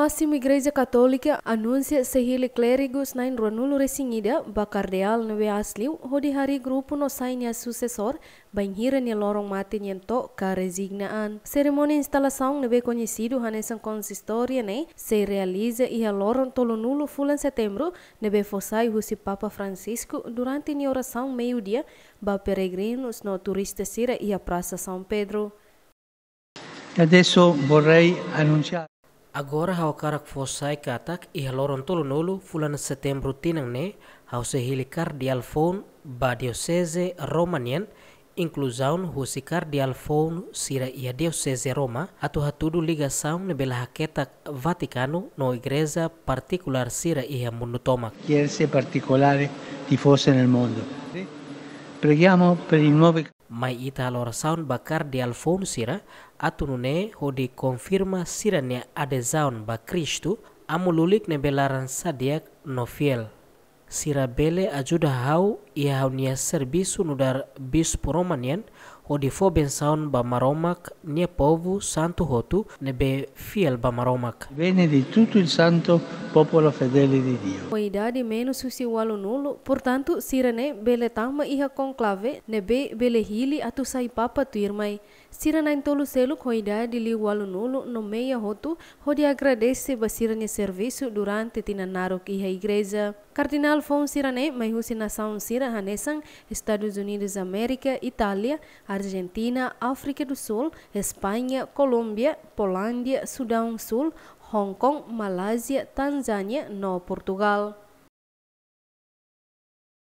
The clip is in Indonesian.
Máxima Igreja Católica anuncia sehile clérigos na Enronulu Resingida, Bacardeal Neve Asliu, Hodihari Grupo no Sainia Sucessor, Banhira ni Lorong mati Niento, Ka Resignaan. Cerimônia instalação Neve Conhecido Hanesan Consistoria Ne, se realiza e Lorong Tolonulo Fulan Setembro, Neve fosai Husi Papa Francisco, durante ni oração meio-dia, Ba Peregrinos no Turista Sira e a Praça São Pedro. Adesso vorrei annunciare. Agora hau karak fosai katak ih loron tolu nolu fulan setembro tinang ne hau sehilikar di alfon ba diocese Romanian inclusaun husikar di alfon sira ia diocese Roma atau hatudu liga saun ne bela haketak vatikanu no igreja particular sira ia mundu tomak. Chiese nel mondo. Preghiamo per i nuovi Mai ita lor saun bakar di alfon sira, atunune ho di konfirma sira ne ade zaun bakristu, amululik amululik ne belaran sadiak fiel Sira bele ajuda hau ia serviço no dar bis romanian o di fo bensaun bamaromak nie santu santo ne be fiel bamaromak. Bene di tutto il santo popolo fedele di Dio. O idade menos usi walu nulu, portanto sirene bele tama iha conclave be bele hili atu sai papa tu irmai. Sirana intolu seluk ho ida di li walunulu nulu no meia hotu ho de agradece basirane servisu durante tina narok iha igreja. Kardinal Fon Sirane mai husina saun sira Hanesan, Estados Unidos da América, Itália, Argentina, África do Sul, Espanha, Colômbia, Polândia, Sudão Sul, Hong Kong, Malásia, Tanzânia, no Portugal.